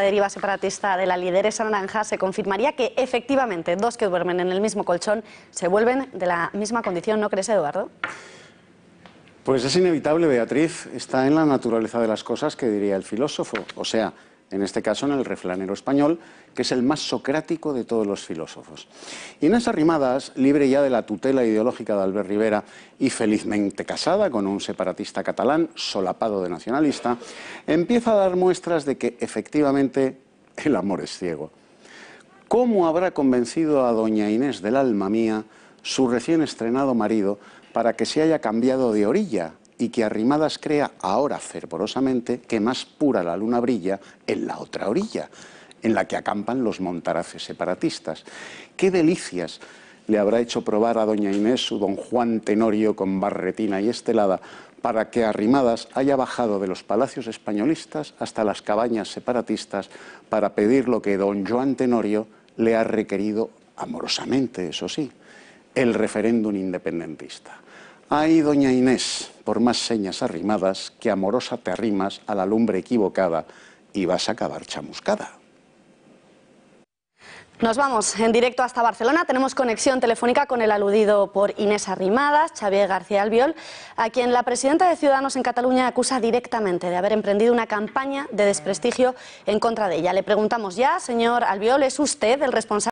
deriva separatista de la lideresa naranja se confirmaría que efectivamente dos que duermen en el mismo colchón se vuelven de la misma condición, ¿no crees, Eduardo? Pues es inevitable, Beatriz. Está en la naturaleza de las cosas que diría el filósofo. O sea, en este caso en el refranero español, que es el más socrático de todos los filósofos. Y en esas rimadas, libre ya de la tutela ideológica de Albert Rivera y felizmente casada con un separatista catalán, solapado de nacionalista, empieza a dar muestras de que efectivamente el amor es ciego. ¿Cómo habrá convencido a doña Inés del alma mía su recién estrenado marido para que se haya cambiado de orilla y que Arrimadas crea ahora fervorosamente que más pura la luna brilla en la otra orilla, en la que acampan los montaraces separatistas. ¡Qué delicias! le habrá hecho probar a doña Inés su don Juan Tenorio con barretina y estelada para que Arrimadas haya bajado de los palacios españolistas hasta las cabañas separatistas para pedir lo que don Juan Tenorio le ha requerido amorosamente, eso sí, el referéndum independentista. Ay, doña Inés, por más señas arrimadas, que amorosa te arrimas a la lumbre equivocada y vas a acabar chamuscada. Nos vamos en directo hasta Barcelona. Tenemos conexión telefónica con el aludido por Inés Arrimadas, Xavier García Albiol, a quien la presidenta de Ciudadanos en Cataluña acusa directamente de haber emprendido una campaña de desprestigio en contra de ella. Le preguntamos ya, señor Albiol, ¿es usted el responsable?